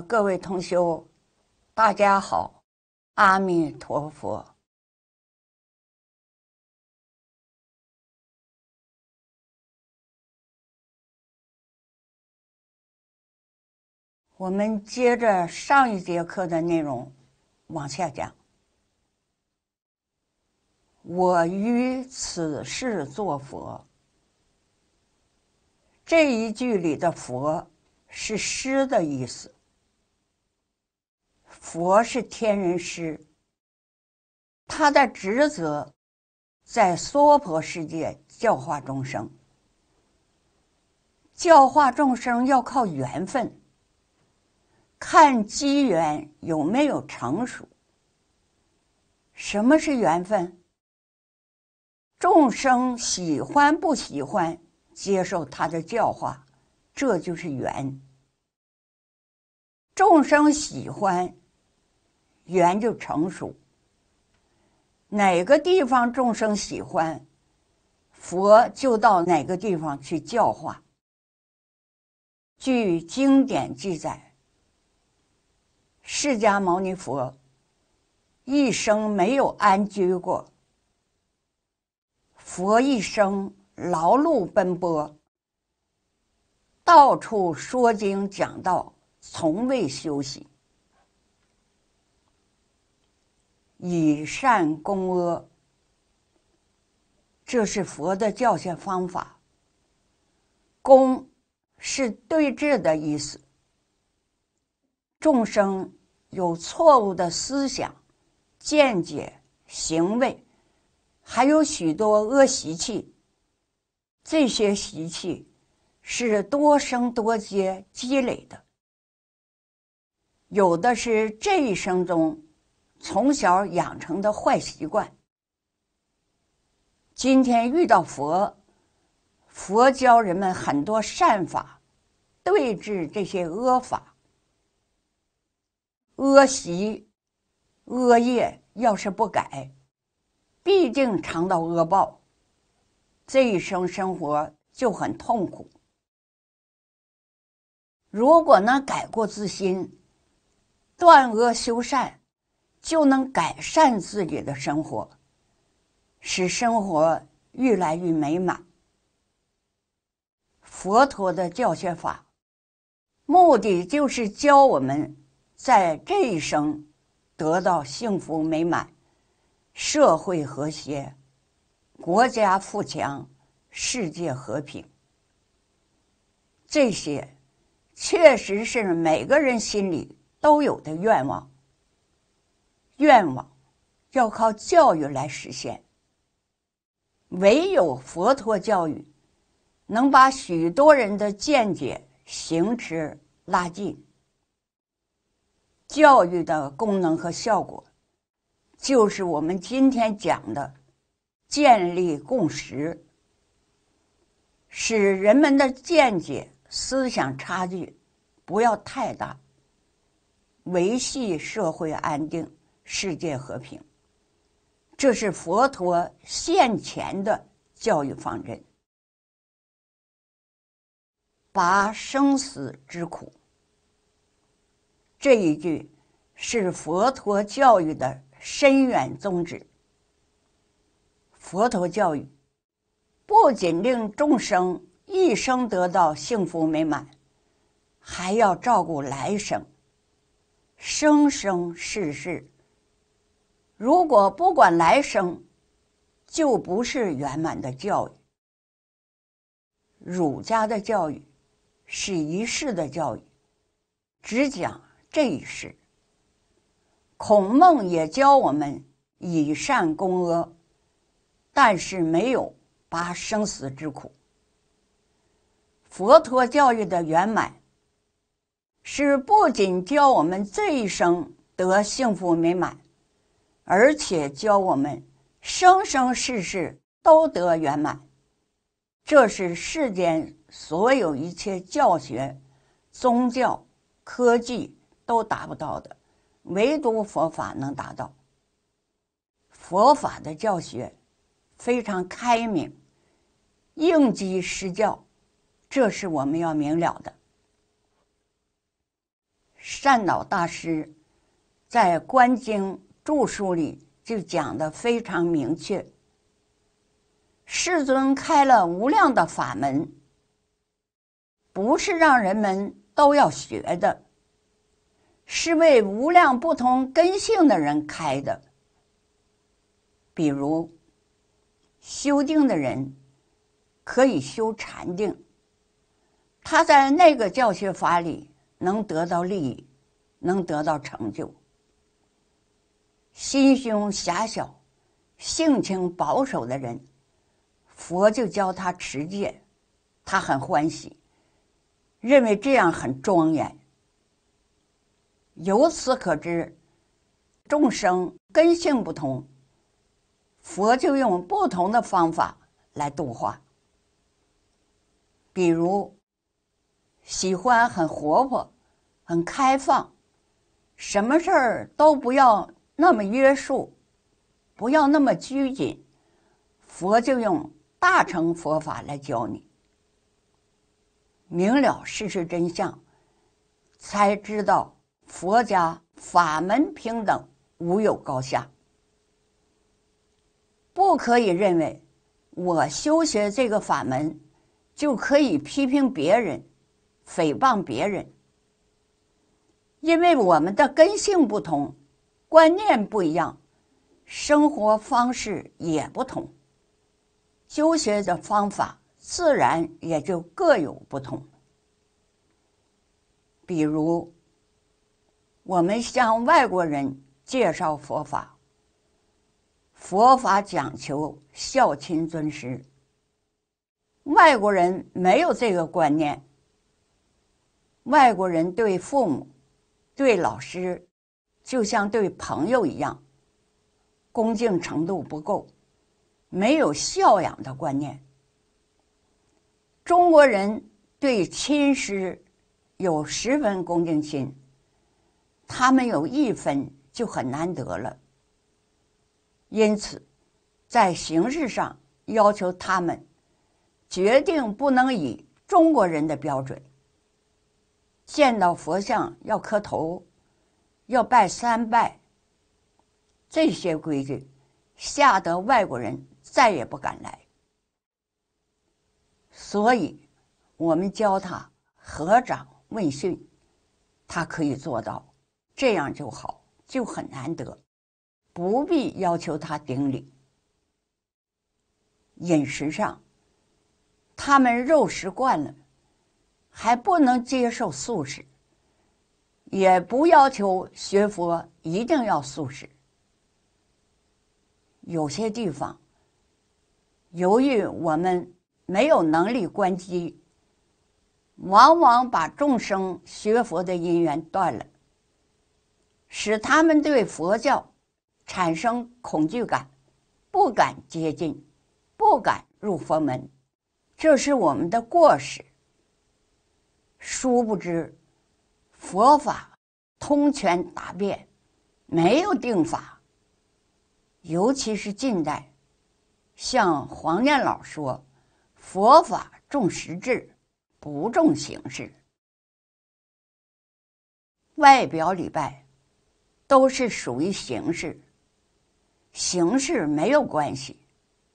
各位同修，大家好，阿弥陀佛。我们接着上一节课的内容往下讲。我于此世作佛，这一句里的“佛”是“诗的意思。佛是天人师，他的职责在娑婆世界教化众生。教化众生要靠缘分，看机缘有没有成熟。什么是缘分？众生喜欢不喜欢接受他的教化，这就是缘。众生喜欢。缘就成熟，哪个地方众生喜欢，佛就到哪个地方去教化。据经典记载，释迦牟尼佛一生没有安居过，佛一生劳碌奔波，到处说经讲道，从未休息。以善攻恶，这是佛的教学方法。攻是对峙的意思。众生有错误的思想、见解、行为，还有许多恶习气。这些习气是多生多劫积累的，有的是这一生中。从小养成的坏习惯，今天遇到佛，佛教人们很多善法，对治这些恶法、恶习、恶业，要是不改，必定尝到恶报，这一生生活就很痛苦。如果能改过自新，断恶修善。就能改善自己的生活，使生活越来越美满。佛陀的教学法，目的就是教我们在这一生得到幸福美满、社会和谐、国家富强、世界和平。这些确实是每个人心里都有的愿望。愿望要靠教育来实现，唯有佛陀教育能把许多人的见解行持拉近。教育的功能和效果，就是我们今天讲的建立共识，使人们的见解思想差距不要太大，维系社会安定。世界和平，这是佛陀现前的教育方针。拔生死之苦，这一句是佛陀教育的深远宗旨。佛陀教育不仅令众生一生得到幸福美满，还要照顾来生，生生世世。如果不管来生，就不是圆满的教育。儒家的教育是一世的教育，只讲这一世。孔孟也教我们以善攻恶，但是没有把生死之苦。佛陀教育的圆满是不仅教我们这一生得幸福美满。而且教我们生生世世都得圆满，这是世间所有一切教学、宗教、科技都达不到的，唯独佛法能达到。佛法的教学非常开明，应机施教，这是我们要明了的。善导大师在观经。著书里就讲的非常明确，世尊开了无量的法门，不是让人们都要学的，是为无量不同根性的人开的。比如修定的人，可以修禅定，他在那个教学法里能得到利益，能得到成就。心胸狭小、性情保守的人，佛就教他持戒，他很欢喜，认为这样很庄严。由此可知，众生根性不同，佛就用不同的方法来度化。比如，喜欢很活泼、很开放，什么事儿都不要。那么约束，不要那么拘谨。佛就用大乘佛法来教你，明了事实真相，才知道佛家法门平等，无有高下。不可以认为我修学这个法门，就可以批评别人、诽谤别人，因为我们的根性不同。观念不一样，生活方式也不同，修学的方法自然也就各有不同。比如，我们向外国人介绍佛法，佛法讲求孝亲尊师，外国人没有这个观念，外国人对父母、对老师。就像对朋友一样，恭敬程度不够，没有孝养的观念。中国人对亲师有十分恭敬心，他们有一分就很难得了。因此，在形式上要求他们，决定不能以中国人的标准。见到佛像要磕头。要拜三拜，这些规矩吓得外国人再也不敢来。所以，我们教他合掌问讯，他可以做到，这样就好，就很难得，不必要求他顶礼。饮食上，他们肉食惯了，还不能接受素食。也不要求学佛一定要素食。有些地方，由于我们没有能力关机，往往把众生学佛的因缘断了，使他们对佛教产生恐惧感，不敢接近，不敢入佛门，这是我们的过失。殊不知。佛法通权达变，没有定法。尤其是近代，像黄念老说：“佛法重实质，不重形式。外表礼拜都是属于形式，形式没有关系，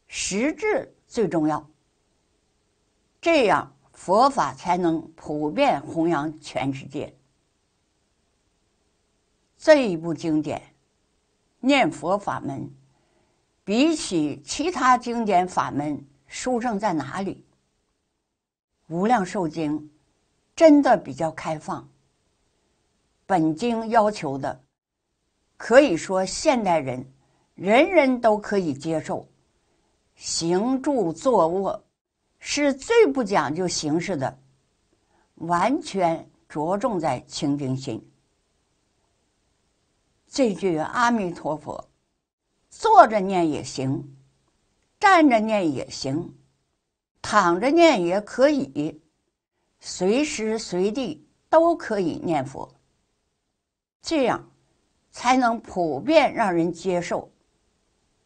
实质最重要。这样佛法才能普遍弘扬全世界。”这一部经典，念佛法门，比起其他经典法门，殊胜在哪里？无量寿经真的比较开放。本经要求的，可以说现代人，人人都可以接受。行住坐卧是最不讲究形式的，完全着重在清净心。这句阿弥陀佛，坐着念也行，站着念也行，躺着念也可以，随时随地都可以念佛。这样才能普遍让人接受，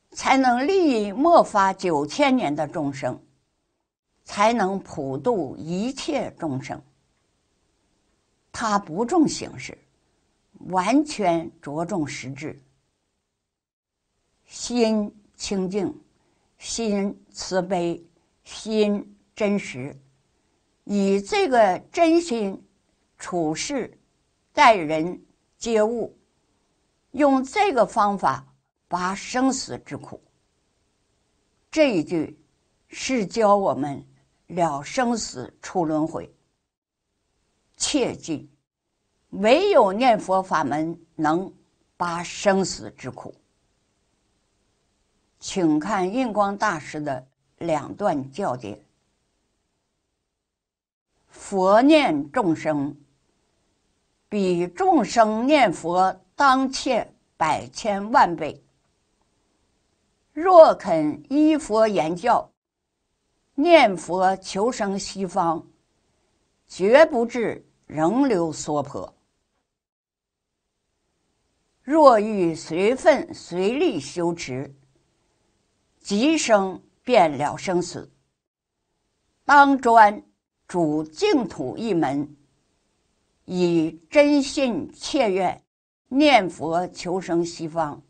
才能利益末法九千年的众生，才能普度一切众生。他不重形式。完全着重实质，心清净，心慈悲，心真实，以这个真心处事、待人接物，用这个方法把生死之苦。这一句是教我们了生死、出轮回，切记。唯有念佛法门能拔生死之苦。请看印光大师的两段教解：佛念众生，比众生念佛当欠百千万倍。若肯依佛言教，念佛求生西方，绝不至仍留娑婆。若欲随分随力修持，即生便了生死。当专主净土一门，以真信切愿念佛求生西方，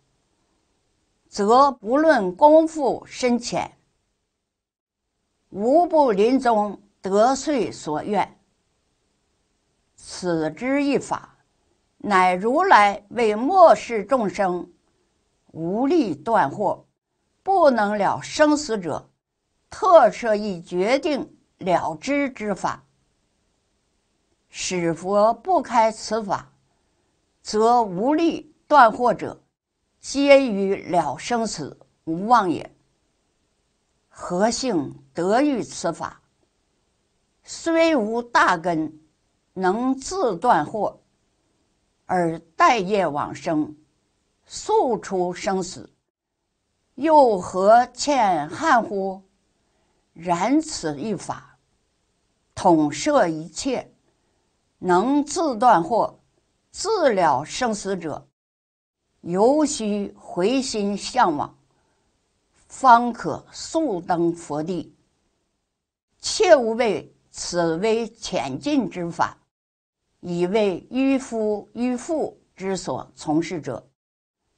则不论功夫深浅，无不临终得遂所愿。此之一法。乃如来为末世众生无力断惑，不能了生死者，特设一决定了知之法。使佛不开此法，则无力断惑者，皆于了生死无望也。何幸得遇此法，虽无大根，能自断惑。而待业往生，速出生死，又何欠憾乎？然此一法，统摄一切，能自断或自了生死者，尤须回心向往，方可速登佛地。切勿为此为浅近之法。以为愚夫愚妇之所从事者，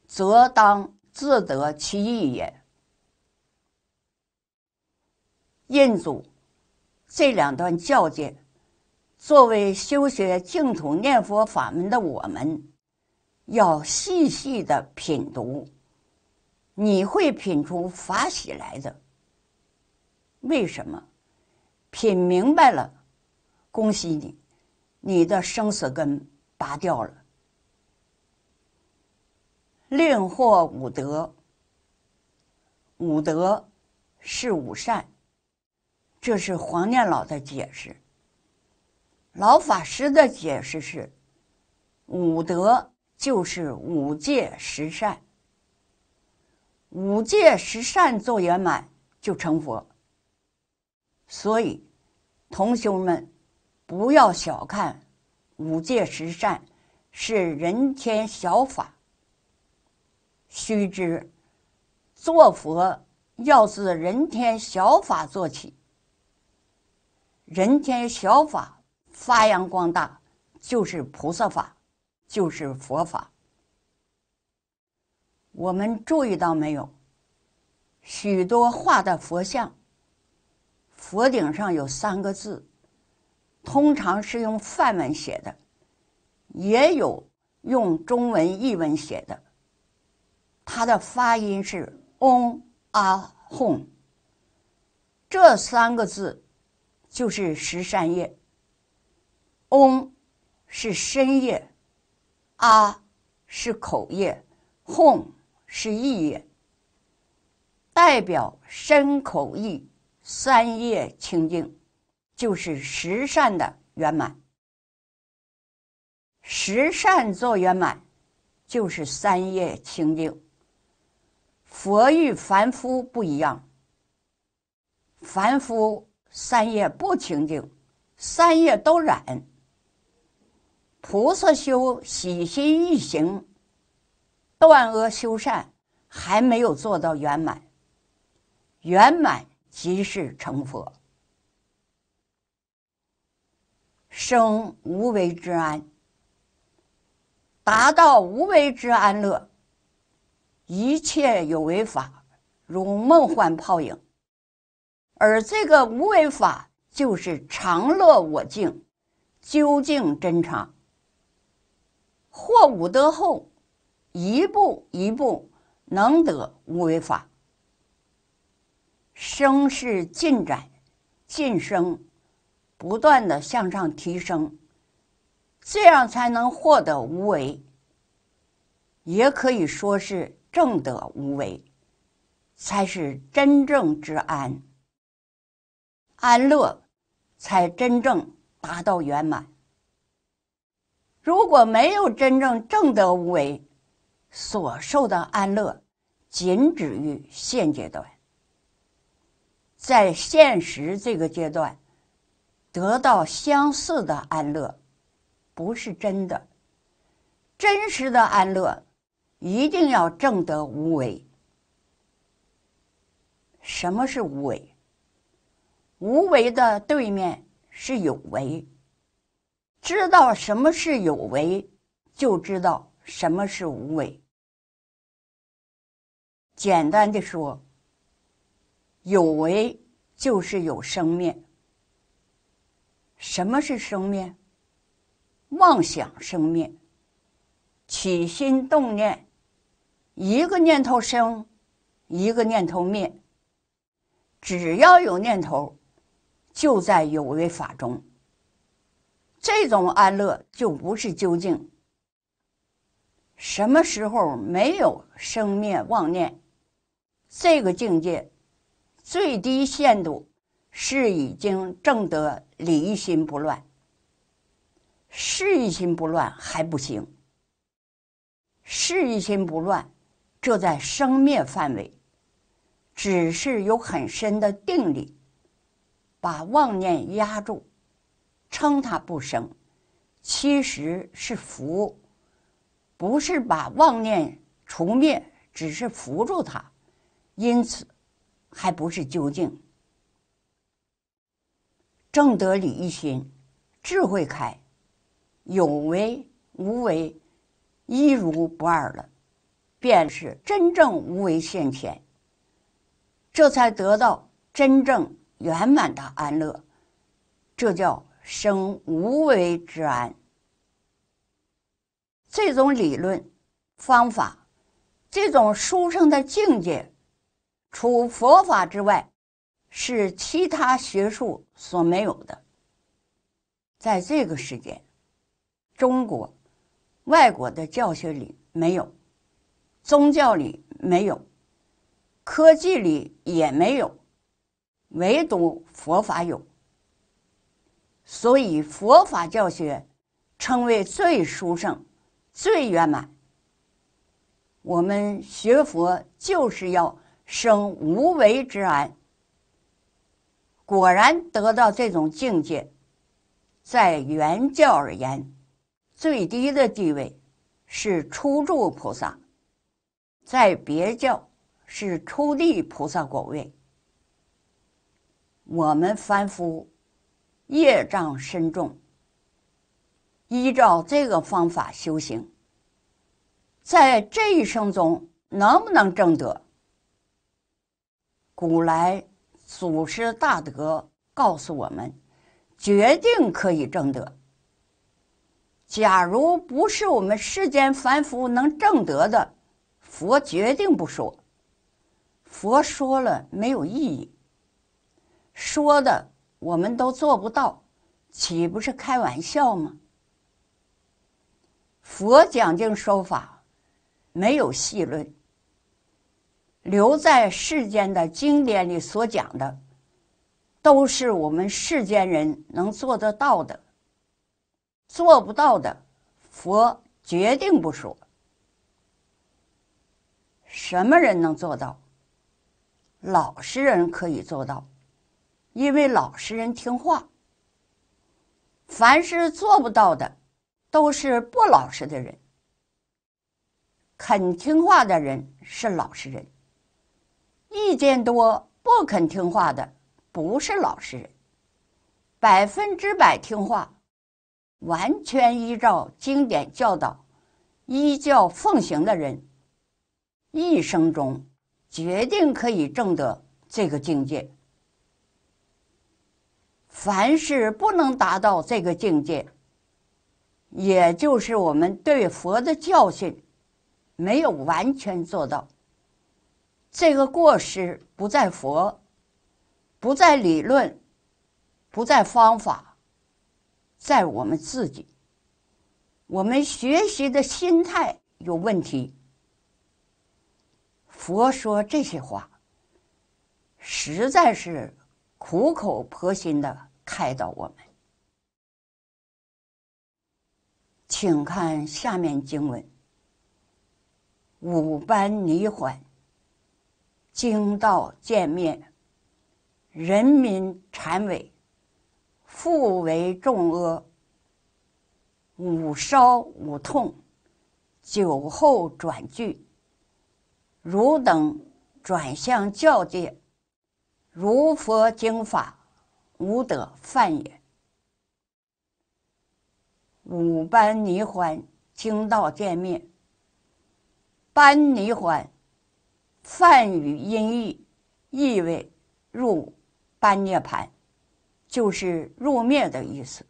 则当自得其意也。印祖这两段教诫，作为修学净土念佛法门的我们，要细细的品读，你会品出法喜来的。为什么？品明白了，恭喜你。你的生死根拔掉了，另获五德。五德是五善，这是黄念老的解释。老法师的解释是，五德就是五戒十善，五戒十善做圆满就成佛。所以，同学们。不要小看五戒十善，是人天小法。须知，做佛要自人天小法做起，人天小法发扬光大，就是菩萨法，就是佛法。我们注意到没有？许多画的佛像，佛顶上有三个字。通常是用梵文写的，也有用中文译文写的。它的发音是“嗡啊哄，这三个字就是十三夜。嗡是深夜，啊是口业，哄是意业，代表身口意三业清净。就是十善的圆满，十善做圆满，就是三业清净。佛与凡夫不一样，凡夫三业不清净，三业都染。菩萨修喜心欲行，断恶修善，还没有做到圆满，圆满即是成佛。生无为之安，达到无为之安乐。一切有为法，如梦幻泡影。而这个无为法，就是常乐我净，究竟真常。获五德后，一步一步能得无为法。生是进展，晋升。不断的向上提升，这样才能获得无为，也可以说是正德无为，才是真正之安。安乐才真正达到圆满。如果没有真正正德无为，所受的安乐仅止于现阶段，在现实这个阶段。得到相似的安乐，不是真的。真实的安乐，一定要证得无为。什么是无为？无为的对面是有为。知道什么是有为，就知道什么是无为。简单的说，有为就是有生灭。什么是生灭？妄想生灭，起心动念，一个念头生，一个念头灭。只要有念头，就在有为法中。这种安乐就不是究竟。什么时候没有生灭妄念？这个境界最低限度。是已经正得离心不乱，事一心不乱还不行。事一心不乱，这在生灭范围，只是有很深的定力，把妄念压住，称它不生，其实是福。不是把妄念除灭，只是扶住它，因此还不是究竟。正得理一心，智慧开，有为无为，一如不二了，便是真正无为现前。这才得到真正圆满的安乐，这叫生无为之安。这种理论、方法、这种殊胜的境界，除佛法之外。是其他学术所没有的，在这个时间，中国、外国的教学里没有，宗教里没有，科技里也没有，唯独佛法有。所以，佛法教学称为最殊胜、最圆满。我们学佛就是要生无为之安。果然得到这种境界，在原教而言，最低的地位是初住菩萨；在别教是初地菩萨果位。我们凡夫业障深重，依照这个方法修行，在这一生中能不能证得？古来。祖师大德告诉我们：决定可以证得。假如不是我们世间凡夫能证得的，佛决定不说。佛说了没有意义，说的我们都做不到，岂不是开玩笑吗？佛讲经说法，没有细论。留在世间的经典里所讲的，都是我们世间人能做得到的。做不到的，佛决定不说。什么人能做到？老实人可以做到，因为老实人听话。凡是做不到的，都是不老实的人。肯听话的人是老实人。意见多、不肯听话的，不是老实人。百分之百听话、完全依照经典教导、依教奉行的人，一生中决定可以证得这个境界。凡是不能达到这个境界，也就是我们对佛的教训没有完全做到。这个过失不在佛，不在理论，不在方法，在我们自己。我们学习的心态有问题。佛说这些话，实在是苦口婆心的开导我们。请看下面经文：五般泥环。经道见面，人民缠委，腹为众恶，五烧五痛，酒后转剧。汝等转向教界，如佛经法，无得犯也。五般尼欢，经道见面，般尼欢。梵语音译，意为入般涅盘，就是入灭的意思。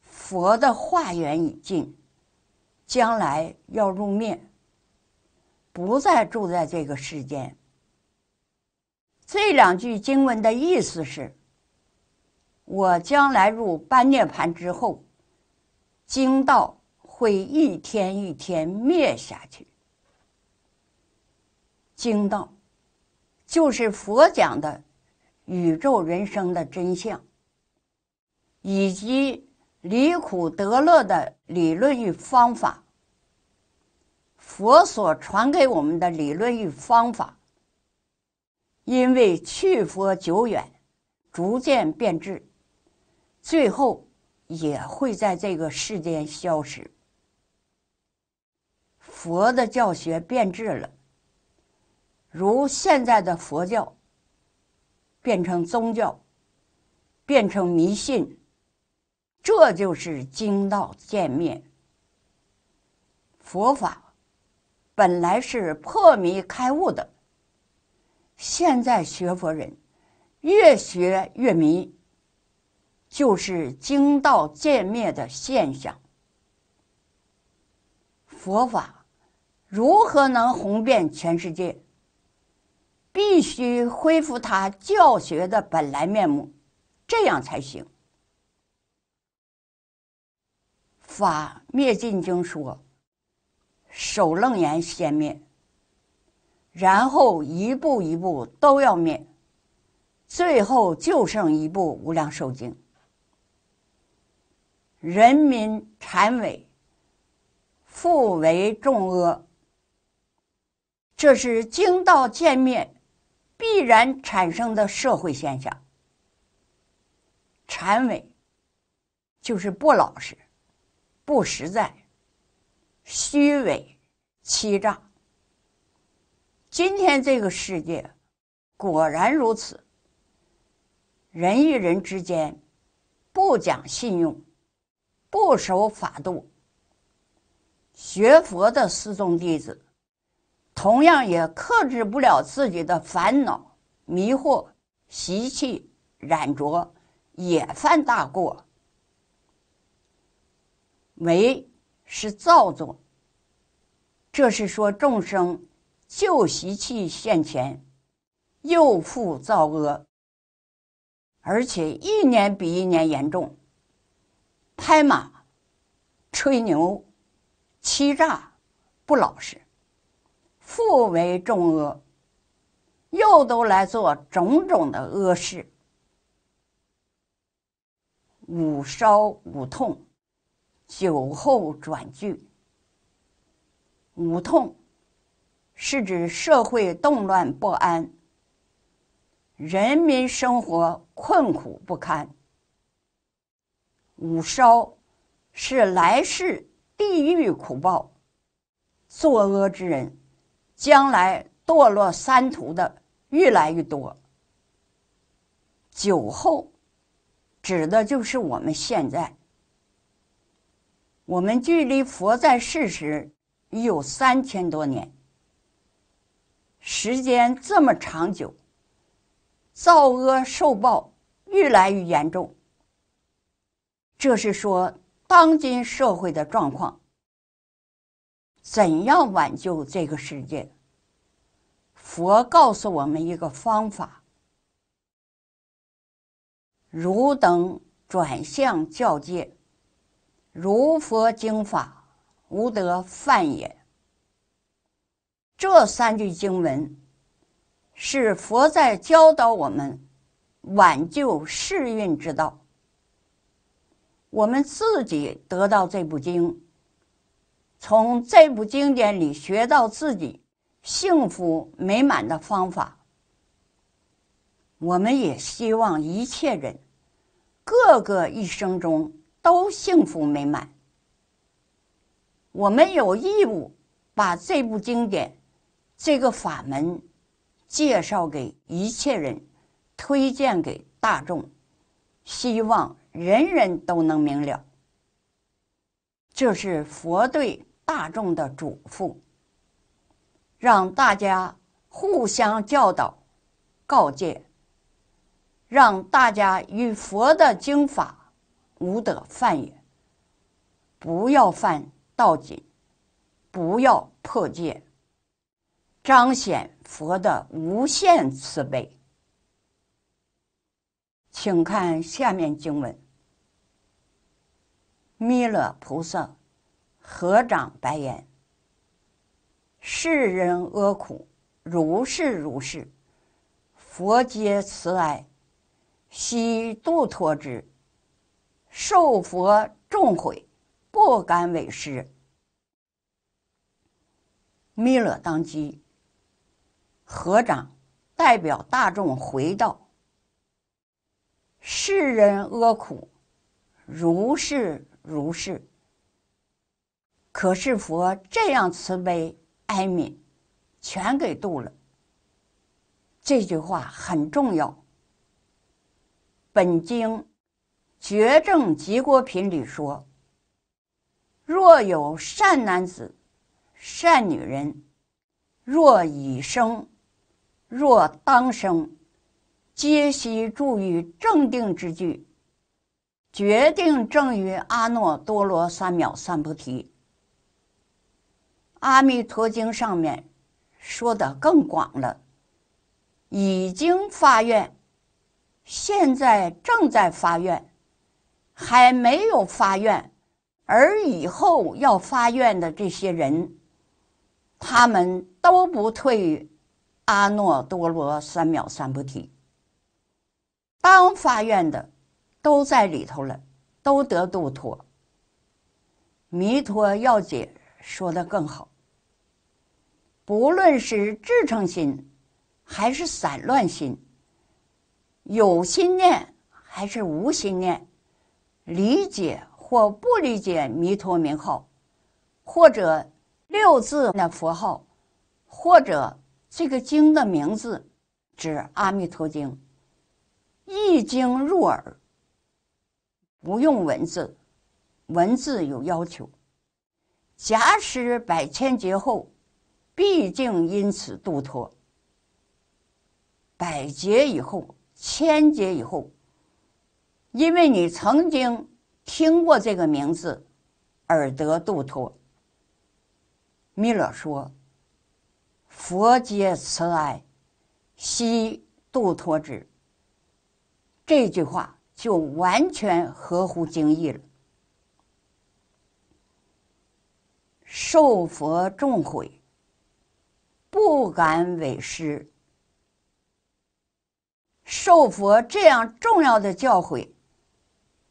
佛的化缘已尽，将来要入灭，不再住在这个世间。这两句经文的意思是：我将来入般涅盘之后，经道会一天一天灭下去。经道，就是佛讲的宇宙人生的真相，以及离苦得乐的理论与方法。佛所传给我们的理论与方法，因为去佛久远，逐渐变质，最后也会在这个世间消失。佛的教学变质了。如现在的佛教变成宗教，变成迷信，这就是经道渐灭。佛法本来是破迷开悟的，现在学佛人越学越迷，就是经道渐灭的现象。佛法如何能红遍全世界？必须恢复他教学的本来面目，这样才行。《法灭尽经》说：“首楞严先灭，然后一步一步都要灭，最后就剩一部《无量寿经》。人民缠尾，复为众恶。”这是经道渐灭。必然产生的社会现象，谄伪就是不老实、不实在、虚伪、欺诈。今天这个世界果然如此，人与人之间不讲信用、不守法度。学佛的四众弟子。同样也克制不了自己的烦恼、迷惑、习气、染浊，也犯大过。为是造作，这是说众生旧习气现前，又复造恶，而且一年比一年严重。拍马、吹牛、欺诈、不老实。腹为众恶，又都来做种种的恶事。五烧五痛，酒后转剧。五痛是指社会动乱不安，人民生活困苦不堪。五烧是来世地狱苦报，作恶之人。将来堕落三途的越来越多。酒后指的就是我们现在，我们距离佛在世时已有三千多年，时间这么长久，造恶受报愈来愈严重，这是说当今社会的状况。怎样挽救这个世界？佛告诉我们一个方法：“汝等转向教界，如佛经法，无得犯也。”这三句经文是佛在教导我们挽救世运之道。我们自己得到这部经。从这部经典里学到自己幸福美满的方法，我们也希望一切人各个一生中都幸福美满。我们有义务把这部经典、这个法门介绍给一切人，推荐给大众，希望人人都能明了。这是佛对。大众的嘱咐，让大家互相教导、告诫，让大家与佛的经法无得犯也，不要犯道紧，不要破戒，彰显佛的无限慈悲。请看下面经文：弥勒菩萨。合掌白言：“世人阿苦，如是如是。佛皆慈爱，悉度脱之。受佛众悔，不敢为师。”弥勒当机，合掌代表大众回道：“世人阿苦，如是如是。”可是佛这样慈悲哀悯，全给度了。这句话很重要。本经《绝证极国品》里说：“若有善男子、善女人，若已生，若当生，皆须住于正定之句，决定正于阿耨多罗三藐三菩提。”阿弥陀经上面说的更广了，已经发愿，现在正在发愿，还没有发愿，而以后要发愿的这些人，他们都不退阿耨多罗三藐三菩提。当发愿的都在里头了，都得度脱。弥陀要解说的更好。不论是至成心，还是散乱心；有心念还是无心念；理解或不理解弥陀名号，或者六字那佛号，或者这个经的名字——指《阿弥陀经》，一经入耳，不用文字，文字有要求。假使百千劫后。毕竟因此度脱，百劫以后，千劫以后，因为你曾经听过这个名字，而得度脱。弥勒说：“佛皆慈爱，悉度脱之。”这句话就完全合乎经意了。受佛重悔。不敢违师，受佛这样重要的教诲，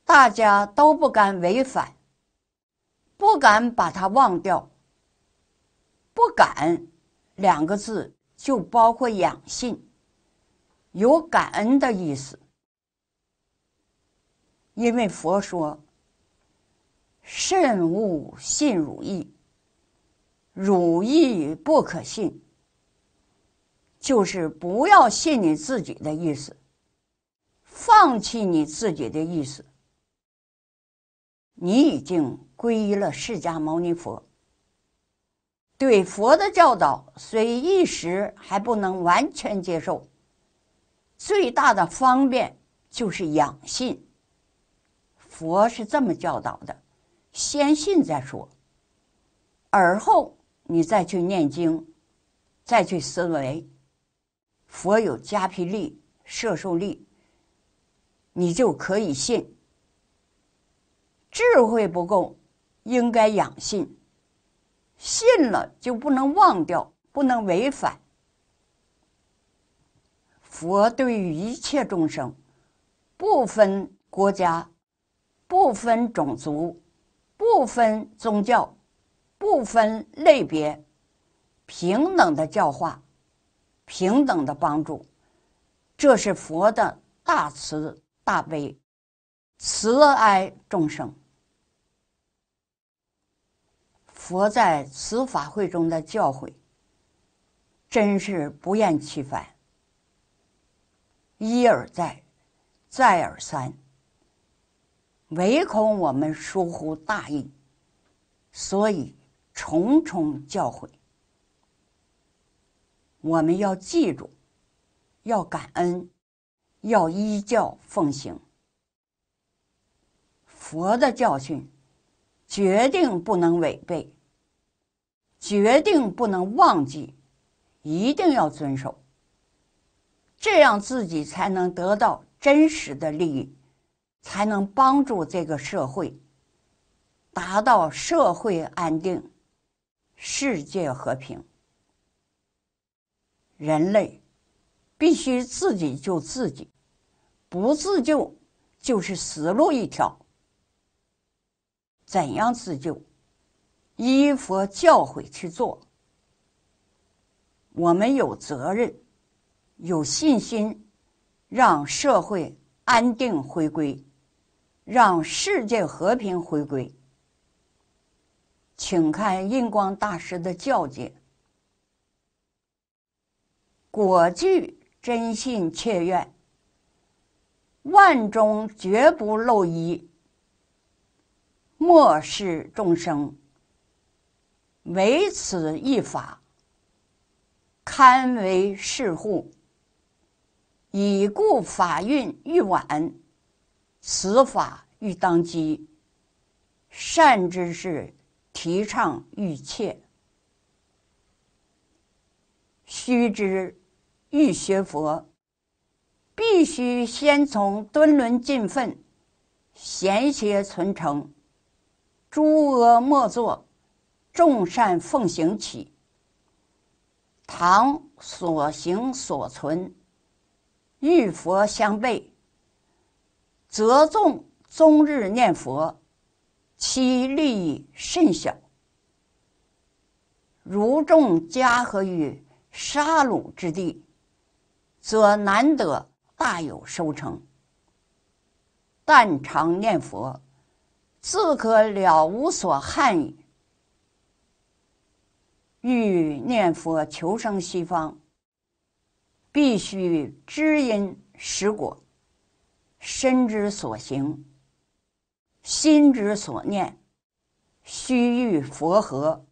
大家都不敢违反，不敢把它忘掉。不敢两个字就包括养性，有感恩的意思。因为佛说：“慎勿信汝意，汝意不可信。”就是不要信你自己的意思，放弃你自己的意思。你已经皈依了释迦牟尼佛。对佛的教导，虽一时还不能完全接受，最大的方便就是养信。佛是这么教导的：先信再说，而后你再去念经，再去思维。佛有加披力、摄受力，你就可以信。智慧不够，应该养信。信了就不能忘掉，不能违反。佛对于一切众生，不分国家，不分种族，不分宗教，不分类别，平等的教化。平等的帮助，这是佛的大慈大悲，慈爱众生。佛在此法会中的教诲，真是不厌其烦，一而再，再而三，唯恐我们疏忽大意，所以重重教诲。我们要记住，要感恩，要依教奉行。佛的教训，决定不能违背，决定不能忘记，一定要遵守。这样自己才能得到真实的利益，才能帮助这个社会，达到社会安定，世界和平。人类必须自己救自己，不自救就是死路一条。怎样自救？依佛教诲去做。我们有责任，有信心，让社会安定回归，让世界和平回归。请看印光大师的教诫。果具真信切愿，万中绝不漏一，末世众生，唯此一法堪为世护。已故法运欲晚，此法欲当机，善知识提倡欲切，须知。欲学佛，必须先从敦伦尽愤，贤邪存诚、诸恶莫作、众善奉行起。唐所行所存与佛相背，则众终日念佛，其利益甚小。如众嘉和于沙鲁之地。则难得大有收成，但常念佛，自可了无所憾。矣。欲念佛求生西方，必须知因识果，身之所行，心之所念，须与佛合。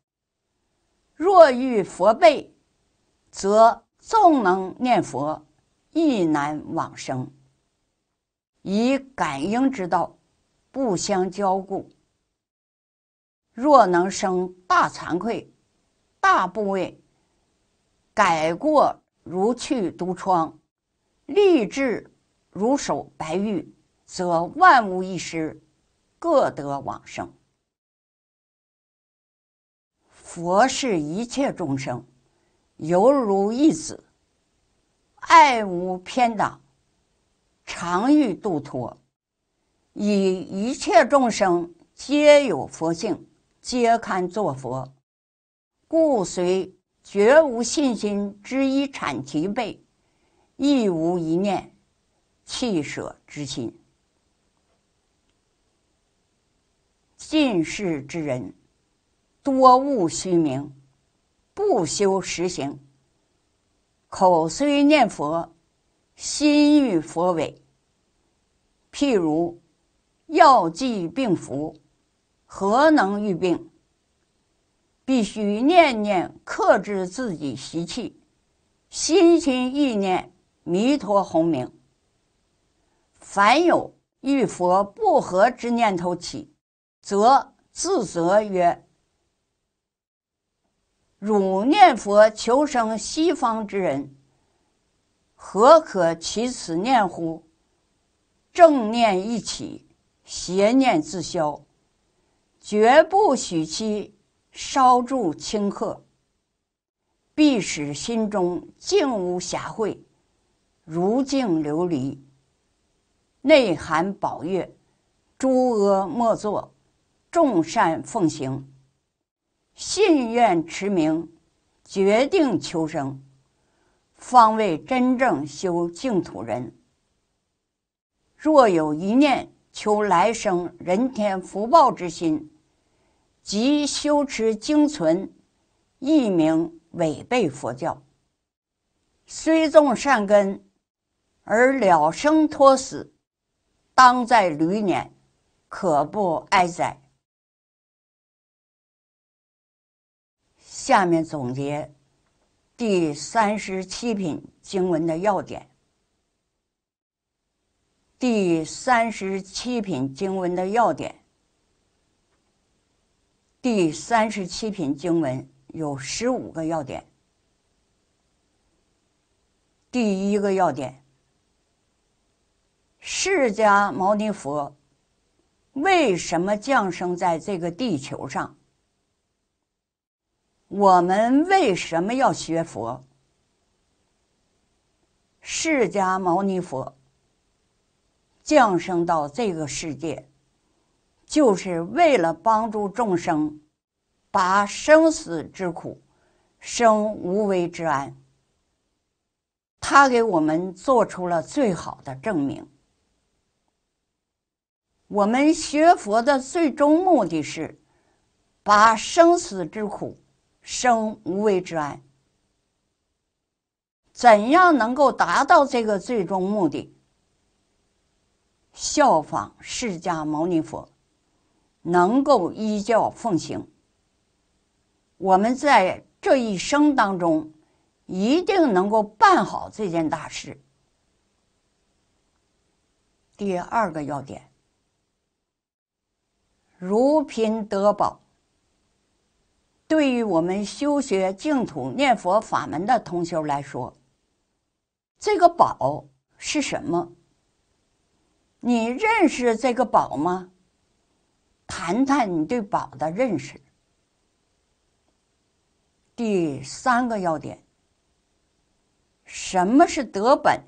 若欲佛背，则纵能念佛。亦难往生。以感应之道，不相交故。若能生大惭愧、大部位，改过如去毒疮，立志如守白玉，则万无一失，各得往生。佛是一切众生，犹如一子。爱无偏党，常欲度脱，以一切众生皆有佛性，皆堪作佛，故虽绝无信心之一产其背，亦无一念弃舍之心。近世之人多务虚名，不修实行。口虽念佛，心与佛违。譬如药剂病服，何能愈病？必须念念克制自己习气，心心意念弥陀洪名。凡有与佛不合之念头起，则自责曰。汝念佛求生西方之人，何可起此念乎？正念一起，邪念自消，绝不许其稍住顷刻，必使心中净无暇秽，如净琉璃，内含宝月，诸恶莫作，众善奉行。信愿持名，决定求生，方为真正修净土人。若有一念求来生人天福报之心，即修持精存，亦名违背佛教。虽种善根，而了生脱死，当在驴年，可不哀哉？下面总结第三十七品经文的要点。第三十七品经文的要点，第三十七品经文有十五个要点。第一个要点：释迦牟尼佛为什么降生在这个地球上？我们为什么要学佛？释迦牟尼佛降生到这个世界，就是为了帮助众生把生死之苦生无为之安。他给我们做出了最好的证明。我们学佛的最终目的是把生死之苦。生无为之安，怎样能够达到这个最终目的？效仿释迦牟尼佛，能够依教奉行，我们在这一生当中一定能够办好这件大事。第二个要点：如贫得宝。对于我们修学净土念佛法门的同修来说，这个宝是什么？你认识这个宝吗？谈谈你对宝的认识。第三个要点：什么是德本？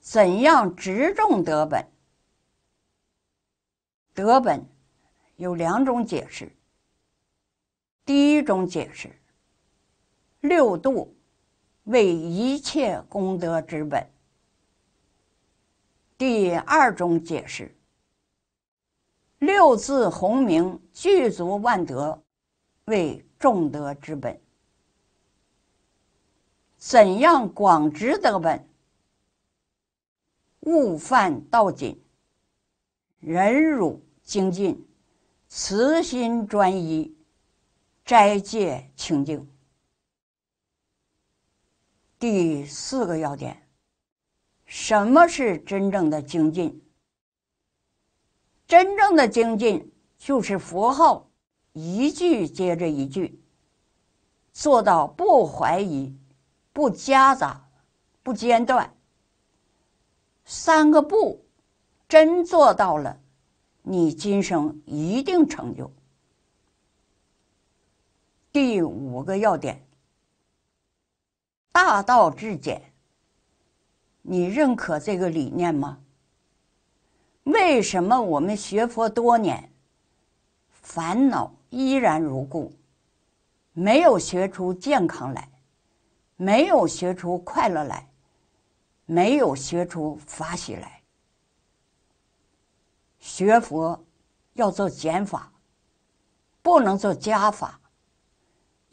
怎样植种德本？德本有两种解释。第一种解释：六度为一切功德之本。第二种解释：六字洪名具足万德为众德之本。怎样广植德本？勿犯道谨，忍辱精进，慈心专一。斋戒清净，第四个要点，什么是真正的精进？真正的精进就是佛号一句接着一句，做到不怀疑、不夹杂、不间断，三个不真做到了，你今生一定成就。第五个要点：大道至简。你认可这个理念吗？为什么我们学佛多年，烦恼依然如故，没有学出健康来，没有学出快乐来，没有学出法喜来？学佛要做减法，不能做加法。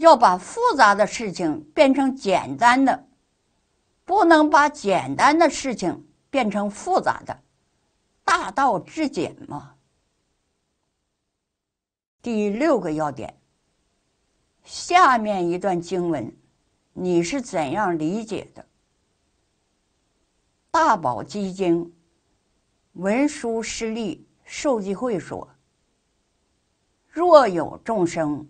要把复杂的事情变成简单的，不能把简单的事情变成复杂的。大道至简嘛。第六个要点。下面一段经文，你是怎样理解的？大宝基金文殊师利受济会说：若有众生。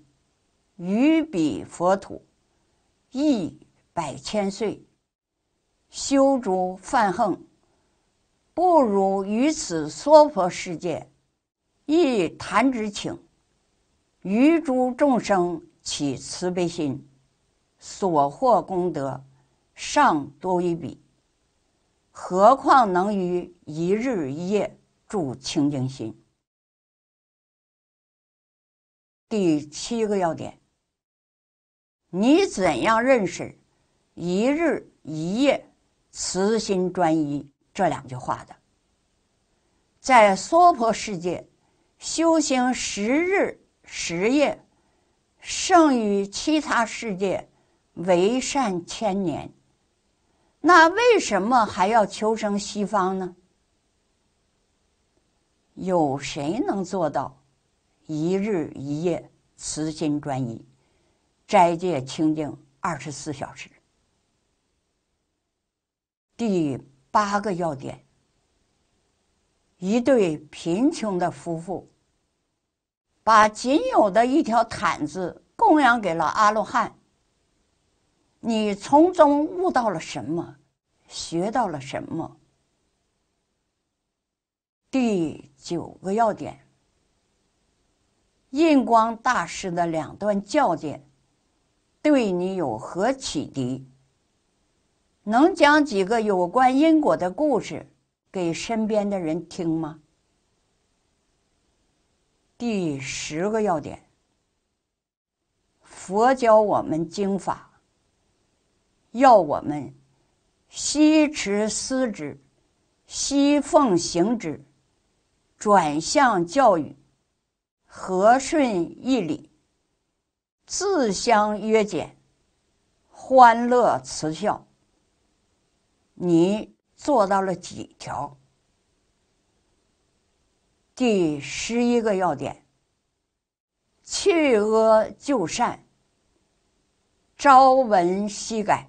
于彼佛土亦百千岁修诸梵恒，不如于此娑婆世界一谈之请。于诸众生起慈悲心，所获功德尚多于彼，何况能于一日一夜住清净心？第七个要点。你怎样认识“一日一夜，慈心专一”这两句话的？在娑婆世界修行十日十夜，胜于其他世界为善千年。那为什么还要求生西方呢？有谁能做到一日一夜慈心专一？斋戒清净二十四小时。第八个要点：一对贫穷的夫妇把仅有的一条毯子供养给了阿罗汉。你从中悟到了什么？学到了什么？第九个要点：印光大师的两段教诫。对你有何启迪？能讲几个有关因果的故事给身边的人听吗？第十个要点，佛教我们经法，要我们悉持思之，悉奉行之，转向教育，和顺义理。自相约俭，欢乐慈孝，你做到了几条？第十一个要点：去恶就善，朝闻夕改。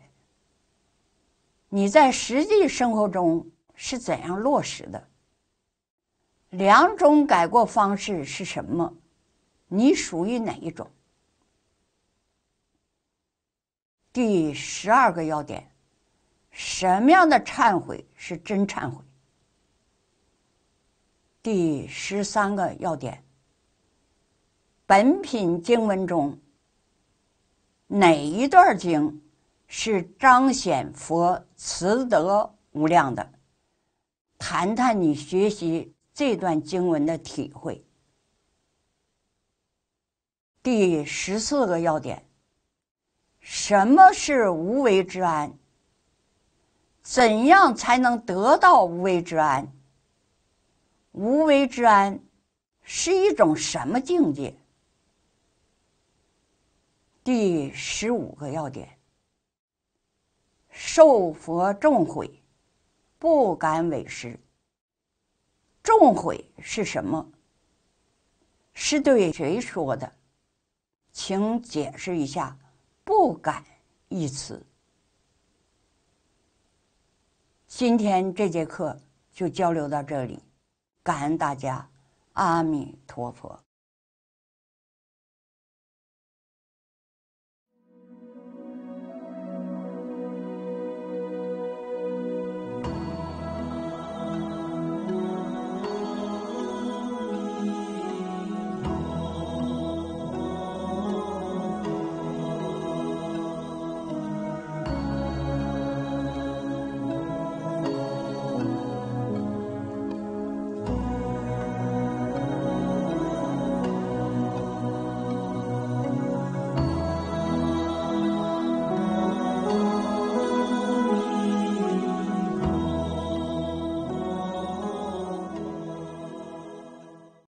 你在实际生活中是怎样落实的？两种改过方式是什么？你属于哪一种？第十二个要点：什么样的忏悔是真忏悔？第十三个要点：本品经文中哪一段经是彰显佛慈德无量的？谈谈你学习这段经文的体会。第十四个要点。什么是无为之安？怎样才能得到无为之安？无为之安是一种什么境界？第十五个要点：受佛重毁，不敢委实。重毁是什么？是对谁说的？请解释一下。不敢一词。今天这节课就交流到这里，感恩大家，阿弥陀佛。